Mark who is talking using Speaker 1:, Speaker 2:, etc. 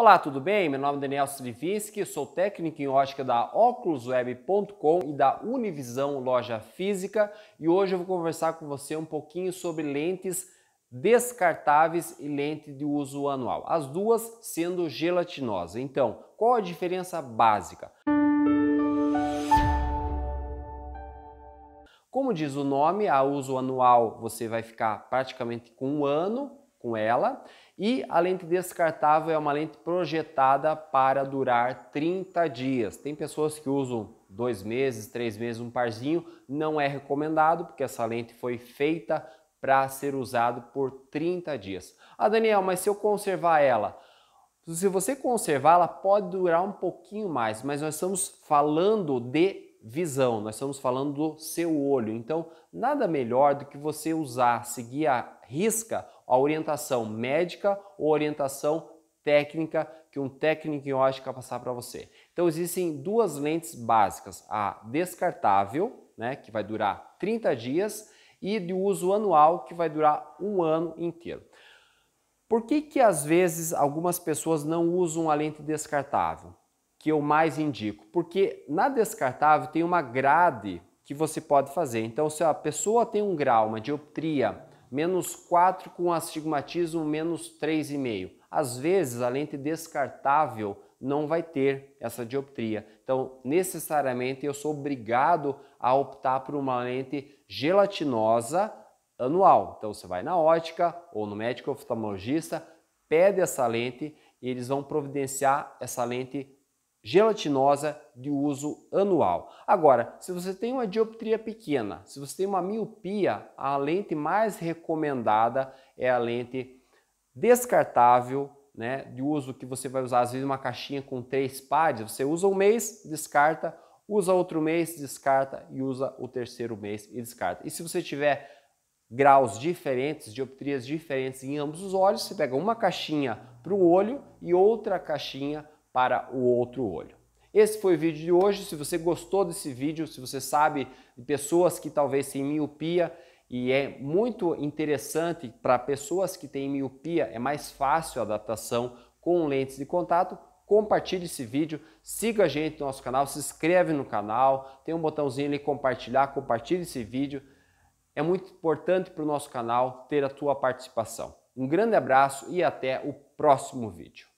Speaker 1: Olá, tudo bem? Meu nome é Daniel Strivinski, sou técnico em ótica da óculosweb.com e da Univisão Loja Física e hoje eu vou conversar com você um pouquinho sobre lentes descartáveis e lente de uso anual, as duas sendo gelatinosa. Então, qual a diferença básica? Como diz o nome, a uso anual você vai ficar praticamente com um ano com ela. E a lente descartável é uma lente projetada para durar 30 dias. Tem pessoas que usam dois meses, três meses, um parzinho. Não é recomendado, porque essa lente foi feita para ser usado por 30 dias. Ah, Daniel, mas se eu conservar ela? Se você conservar, ela pode durar um pouquinho mais, mas nós estamos falando de visão, nós estamos falando do seu olho. Então, nada melhor do que você usar, seguir a risca, a orientação médica ou orientação técnica que um técnico em ótica passar para você. Então existem duas lentes básicas, a descartável, né, que vai durar 30 dias, e de uso anual, que vai durar um ano inteiro. Por que, que às vezes algumas pessoas não usam a lente descartável? Que eu mais indico, porque na descartável tem uma grade que você pode fazer. Então, se a pessoa tem um grau, uma dioptria menos 4 com astigmatismo menos 3,5. Às vezes, a lente descartável não vai ter essa dioptria. Então, necessariamente, eu sou obrigado a optar por uma lente gelatinosa anual. Então, você vai na ótica ou no médico oftalmologista, pede essa lente e eles vão providenciar essa lente gelatinosa de uso anual. Agora, se você tem uma dioptria pequena, se você tem uma miopia, a lente mais recomendada é a lente descartável, né, de uso que você vai usar às vezes uma caixinha com três pares, você usa um mês, descarta, usa outro mês, descarta e usa o terceiro mês e descarta. E se você tiver graus diferentes, dioptrias diferentes em ambos os olhos, você pega uma caixinha para o olho e outra caixinha para o outro olho. Esse foi o vídeo de hoje. Se você gostou desse vídeo, se você sabe de pessoas que talvez têm miopia e é muito interessante para pessoas que têm miopia, é mais fácil a adaptação com lentes de contato, compartilhe esse vídeo, siga a gente no nosso canal, se inscreve no canal, tem um botãozinho ali compartilhar, compartilhe esse vídeo. É muito importante para o nosso canal ter a tua participação. Um grande abraço e até o próximo vídeo.